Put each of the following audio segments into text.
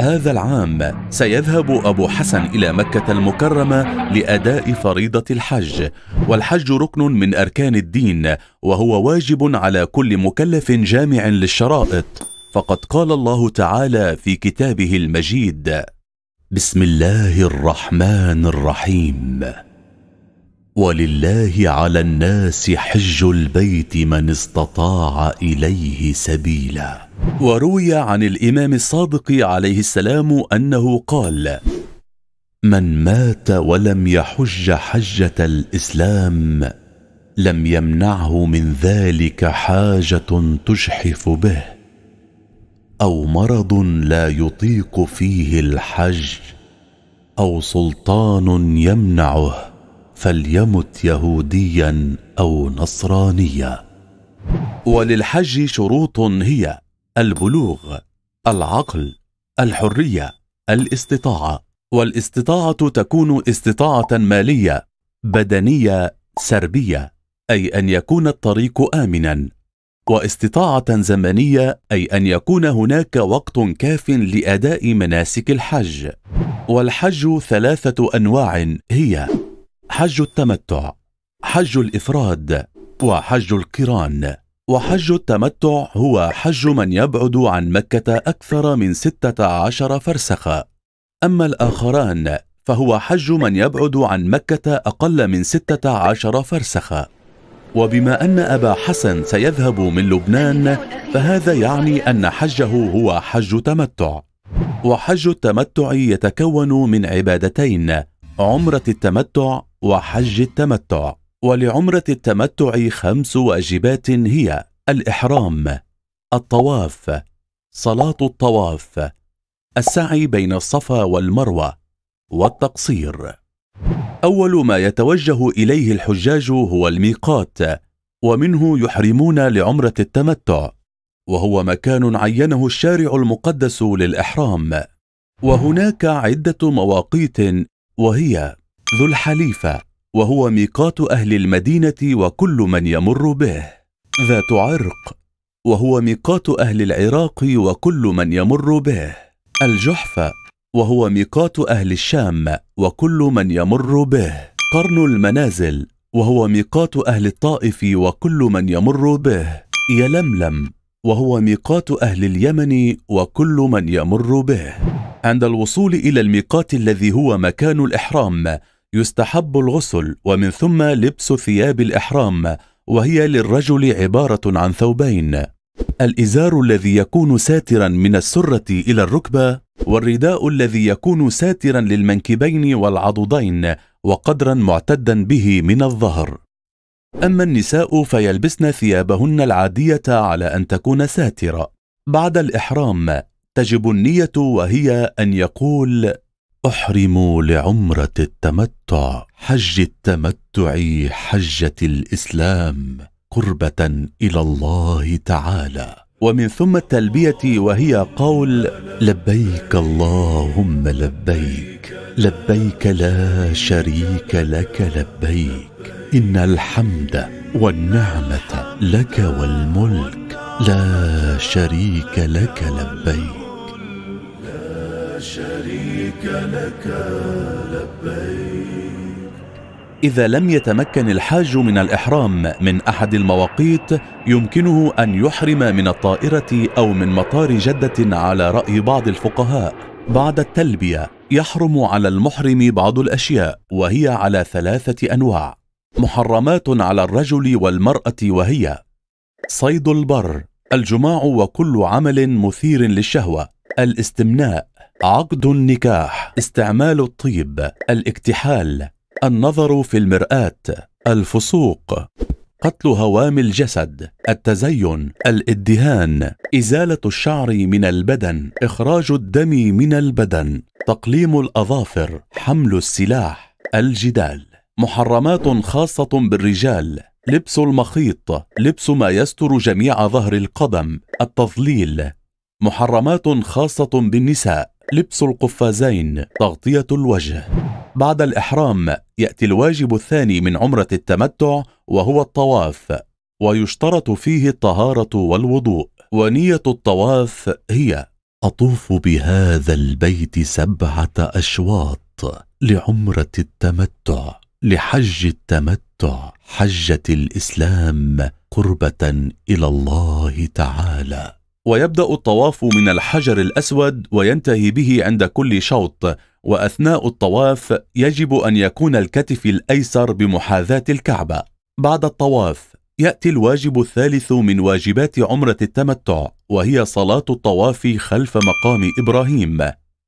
هذا العام سيذهب أبو حسن إلى مكة المكرمة لأداء فريضة الحج والحج ركن من أركان الدين وهو واجب على كل مكلف جامع للشرائط فقد قال الله تعالى في كتابه المجيد بسم الله الرحمن الرحيم ولله على الناس حج البيت من استطاع اليه سبيلا وروي عن الامام الصادق عليه السلام انه قال من مات ولم يحج حجه الاسلام لم يمنعه من ذلك حاجه تجحف به او مرض لا يطيق فيه الحج او سلطان يمنعه فليمت يهوديا او نصرانيا وللحج شروط هي البلوغ العقل الحريه الاستطاعه والاستطاعه تكون استطاعه ماليه بدنيه سربيه اي ان يكون الطريق امنا واستطاعه زمنيه اي ان يكون هناك وقت كاف لاداء مناسك الحج والحج ثلاثه انواع هي حج التمتع حج الافراد وحج القران وحج التمتع هو حج من يبعد عن مكه اكثر من سته عشر فرسخا اما الاخران فهو حج من يبعد عن مكه اقل من سته عشر فرسخا وبما ان ابا حسن سيذهب من لبنان فهذا يعني ان حجه هو حج تمتع وحج التمتع يتكون من عبادتين عمره التمتع وحج التمتع ولعمرة التمتع خمس واجبات هي الإحرام الطواف صلاة الطواف السعي بين الصفا والمروة والتقصير أول ما يتوجه إليه الحجاج هو الميقات ومنه يحرمون لعمرة التمتع وهو مكان عينه الشارع المقدس للإحرام وهناك عدة مواقيت وهي ذو الحليفة وهو ميقات أهل المدينة وكل من يمر به ذات عرق وهو ميقات أهل العراق وكل من يمر به الجحفة وهو ميقات أهل الشام وكل من يمر به قرن المنازل وهو ميقات أهل الطائف وكل من يمر به يلملم وهو ميقات أهل اليمن وكل من يمر به عند الوصول إلى الميقات الذي هو مكان الإحرام يستحب الغسل ومن ثم لبس ثياب الإحرام وهي للرجل عبارة عن ثوبين الإزار الذي يكون ساترا من السرة إلى الركبة والرداء الذي يكون ساترا للمنكبين والعضدين وقدرا معتدا به من الظهر أما النساء فيلبسن ثيابهن العادية على أن تكون ساترة بعد الإحرام تجب النية وهي أن يقول احرموا لعمره التمتع حج التمتع حجه الاسلام قربه الى الله تعالى ومن ثم التلبيه وهي قول لبيك اللهم لبيك لبيك لا شريك لك لبيك ان الحمد والنعمه لك والملك لا شريك لك لبيك لك لبيك إذا لم يتمكن الحاج من الإحرام من أحد المواقيت يمكنه أن يحرم من الطائرة أو من مطار جدة على رأي بعض الفقهاء بعد التلبية يحرم على المحرم بعض الأشياء وهي على ثلاثة أنواع محرمات على الرجل والمرأة وهي صيد البر الجماع وكل عمل مثير للشهوة الاستمناء عقد النكاح استعمال الطيب الاكتحال النظر في المراه الفسوق قتل هوام الجسد التزين الادهان ازاله الشعر من البدن اخراج الدم من البدن تقليم الاظافر حمل السلاح الجدال محرمات خاصه بالرجال لبس المخيط لبس ما يستر جميع ظهر القدم التظليل محرمات خاصه بالنساء لبس القفازين تغطية الوجه بعد الإحرام يأتي الواجب الثاني من عمرة التمتع وهو الطواف ويشترط فيه الطهارة والوضوء ونية الطواف هي أطوف بهذا البيت سبعة أشواط لعمرة التمتع لحج التمتع حجة الإسلام قربة إلى الله تعالى ويبدأ الطواف من الحجر الأسود وينتهي به عند كل شوط وأثناء الطواف يجب أن يكون الكتف الأيسر بمحاذاة الكعبة بعد الطواف يأتي الواجب الثالث من واجبات عمرة التمتع وهي صلاة الطواف خلف مقام إبراهيم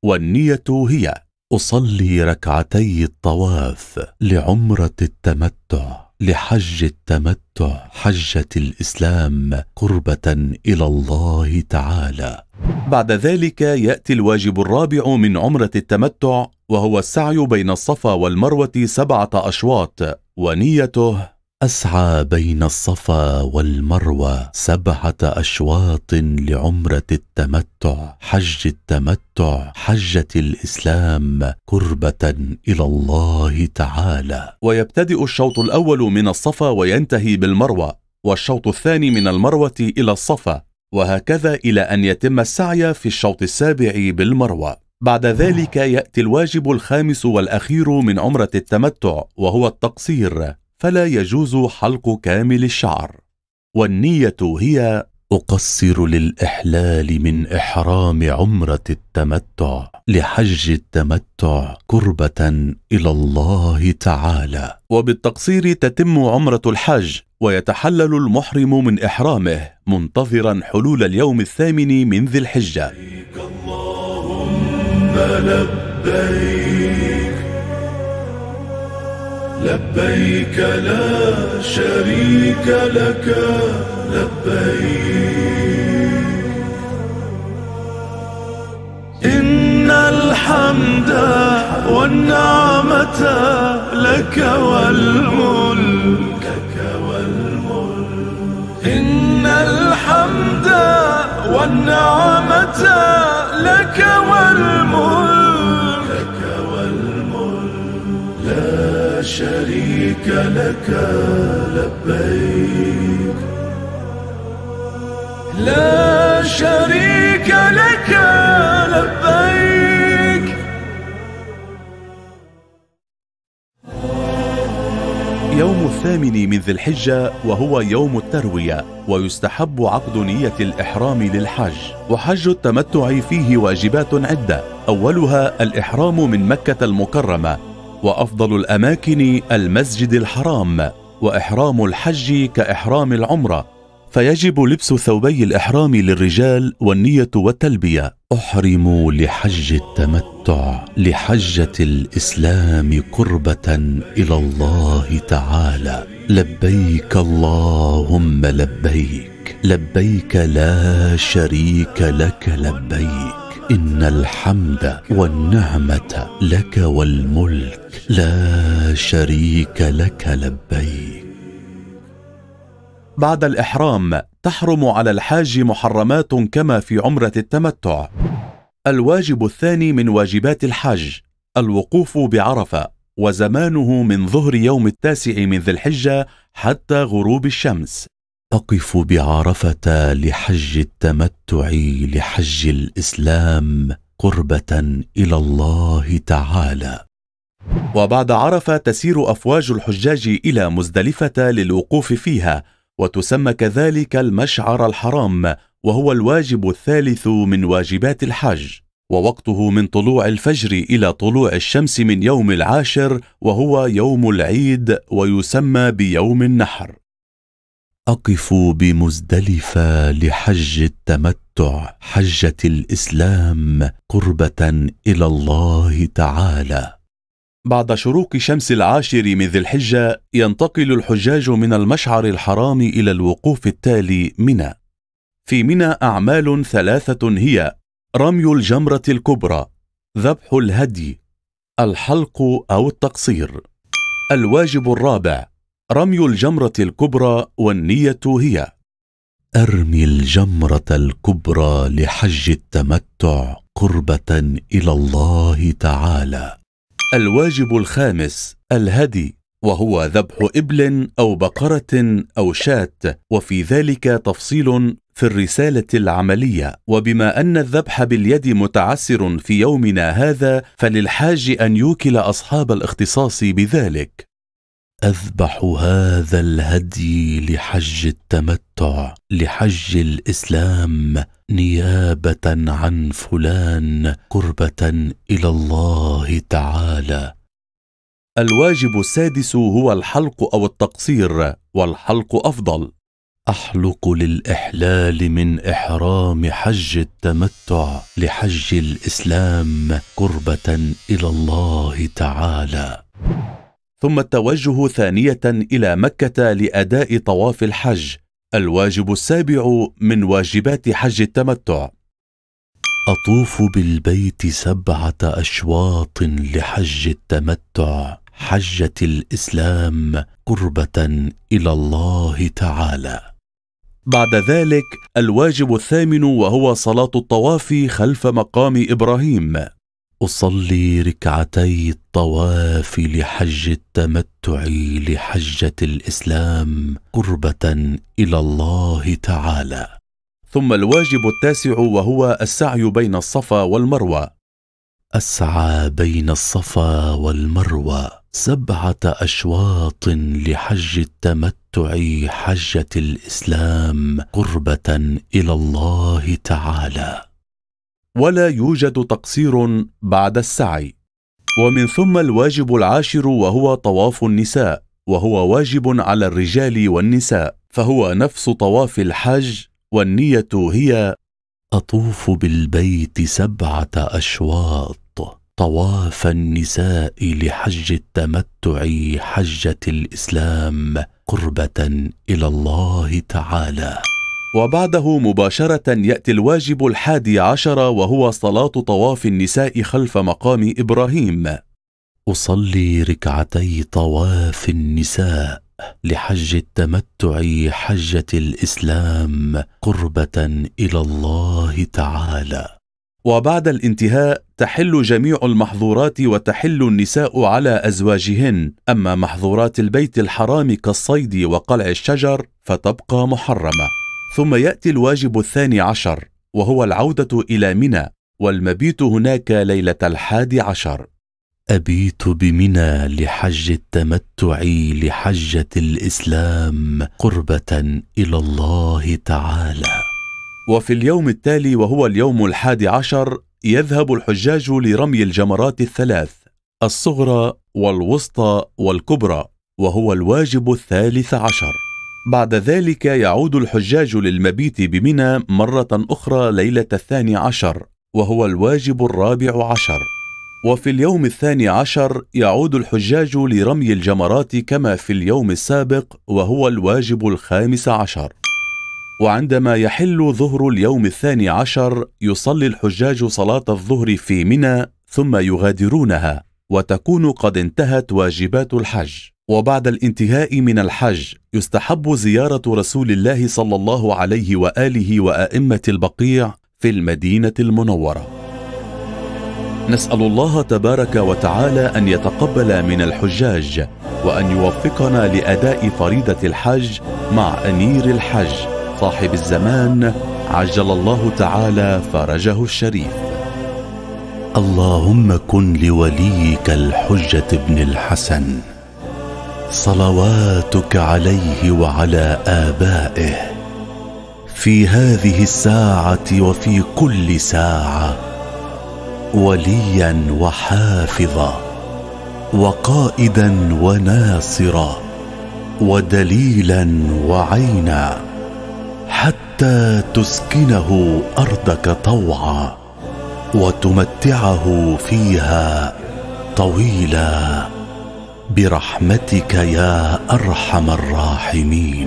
والنية هي أصلي ركعتي الطواف لعمرة التمتع لحج التمتع حجة الإسلام قربة إلى الله تعالى بعد ذلك يأتي الواجب الرابع من عمرة التمتع وهو السعي بين الصفا والمروة سبعة أشواط ونيته أسعى بين الصفا والمروى سبعة أشواط لعمرة التمتع حج التمتع حجة الإسلام قربة إلى الله تعالى ويبتدئ الشوط الأول من الصفا وينتهي بالمروى والشوط الثاني من المروة إلى الصفا وهكذا إلى أن يتم السعي في الشوط السابع بالمروى بعد ذلك يأتي الواجب الخامس والأخير من عمرة التمتع وهو التقصير فلا يجوز حلق كامل الشعر والنية هي أقصر للإحلال من إحرام عمرة التمتع لحج التمتع قربة إلى الله تعالى وبالتقصير تتم عمرة الحج ويتحلل المحرم من إحرامه منتظرا حلول اليوم الثامن من ذي الحجة اللهم لبيك لبيك لا شريك لك لبيك إن الحمد والنعمة لك والملك والملك إن الحمد والنعمة لك والملك لبيك لك لبيك لا شريك لك لبيك يوم الثامن من ذي الحجة وهو يوم التروية ويستحب عقد نية الإحرام للحج وحج التمتع فيه واجبات عدة أولها الإحرام من مكة المكرمة وافضل الاماكن المسجد الحرام واحرام الحج كاحرام العمره فيجب لبس ثوبي الاحرام للرجال والنيه والتلبيه احرموا لحج التمتع لحجه الاسلام قربه الى الله تعالى لبيك اللهم لبيك لبيك لا شريك لك لبيك إن الحمد والنعمة لك والملك لا شريك لك لبيك بعد الإحرام تحرم على الحاج محرمات كما في عمرة التمتع الواجب الثاني من واجبات الحج الوقوف بعرفة وزمانه من ظهر يوم التاسع من ذي الحجة حتى غروب الشمس تقف بعرفه لحج التمتع لحج الاسلام قربه الى الله تعالى وبعد عرفه تسير افواج الحجاج الى مزدلفه للوقوف فيها وتسمى كذلك المشعر الحرام وهو الواجب الثالث من واجبات الحج ووقته من طلوع الفجر الى طلوع الشمس من يوم العاشر وهو يوم العيد ويسمى بيوم النحر أقف بمزدلفة لحج التمتع حجة الإسلام قربة إلى الله تعالى. بعد شروق شمس العاشر من ذي الحجة ينتقل الحجاج من المشعر الحرام إلى الوقوف التالي منى. في منى أعمال ثلاثة هي رمي الجمرة الكبرى، ذبح الهدي، الحلق أو التقصير. الواجب الرابع رمي الجمرة الكبرى والنية هي أرمي الجمرة الكبرى لحج التمتع قربة إلى الله تعالى. الواجب الخامس الهدي وهو ذبح إبل أو بقرة أو شاة وفي ذلك تفصيل في الرسالة العملية وبما أن الذبح باليد متعسر في يومنا هذا فللحاج أن يوكل أصحاب الاختصاص بذلك اذبح هذا الهدي لحج التمتع لحج الاسلام نيابه عن فلان قربه الى الله تعالى الواجب السادس هو الحلق او التقصير والحلق افضل احلق للاحلال من احرام حج التمتع لحج الاسلام قربه الى الله تعالى ثم التوجه ثانية إلى مكة لأداء طواف الحج الواجب السابع من واجبات حج التمتع أطوف بالبيت سبعة أشواط لحج التمتع حجة الإسلام قربة إلى الله تعالى. بعد ذلك الواجب الثامن وهو صلاة الطواف خلف مقام إبراهيم اصلي ركعتي الطواف لحج التمتع لحجه الاسلام قربه الى الله تعالى ثم الواجب التاسع وهو السعي بين الصفا والمروه اسعى بين الصفا والمروه سبعه اشواط لحج التمتع حجه الاسلام قربه الى الله تعالى ولا يوجد تقصير بعد السعي ومن ثم الواجب العاشر وهو طواف النساء وهو واجب على الرجال والنساء فهو نفس طواف الحج والنيه هي اطوف بالبيت سبعه اشواط طواف النساء لحج التمتع حجه الاسلام قربه الى الله تعالى وبعده مباشرة يأتي الواجب الحادي عشر وهو صلاة طواف النساء خلف مقام إبراهيم أصلي ركعتي طواف النساء لحج التمتع حجة الإسلام قربة إلى الله تعالى وبعد الانتهاء تحل جميع المحظورات وتحل النساء على ازواجهن اما محظورات البيت الحرام كالصيد وقلع الشجر فتبقى محرمه ثم يأتي الواجب الثاني عشر وهو العودة إلى منى والمبيت هناك ليلة الحادي عشر أبيت بمنى لحج التمتع لحجة الإسلام قربة إلى الله تعالى وفي اليوم التالي وهو اليوم الحادي عشر يذهب الحجاج لرمي الجمرات الثلاث الصغرى والوسطى والكبرى وهو الواجب الثالث عشر بعد ذلك يعود الحجاج للمبيت بمنى مرة أخرى ليلة الثاني عشر وهو الواجب الرابع عشر وفي اليوم الثاني عشر يعود الحجاج لرمي الجمرات كما في اليوم السابق وهو الواجب الخامس عشر وعندما يحل ظهر اليوم الثاني عشر يصلي الحجاج صلاة الظهر في منى ثم يغادرونها وتكون قد انتهت واجبات الحج وبعد الانتهاء من الحج يستحب زيارة رسول الله صلى الله عليه وآله وأئمة البقيع في المدينة المنورة نسأل الله تبارك وتعالى أن يتقبل من الحجاج وأن يوفقنا لأداء فريضة الحج مع أمير الحج صاحب الزمان عجل الله تعالى فرجه الشريف اللهم كن لوليك الحجة بن الحسن صلواتك عليه وعلى آبائه في هذه الساعة وفي كل ساعة وليا وحافظا وقائدا وناصرا ودليلا وعينا حتى تسكنه أرضك طوعا وتمتعه فيها طويلا برحمتك يا ارحم الراحمين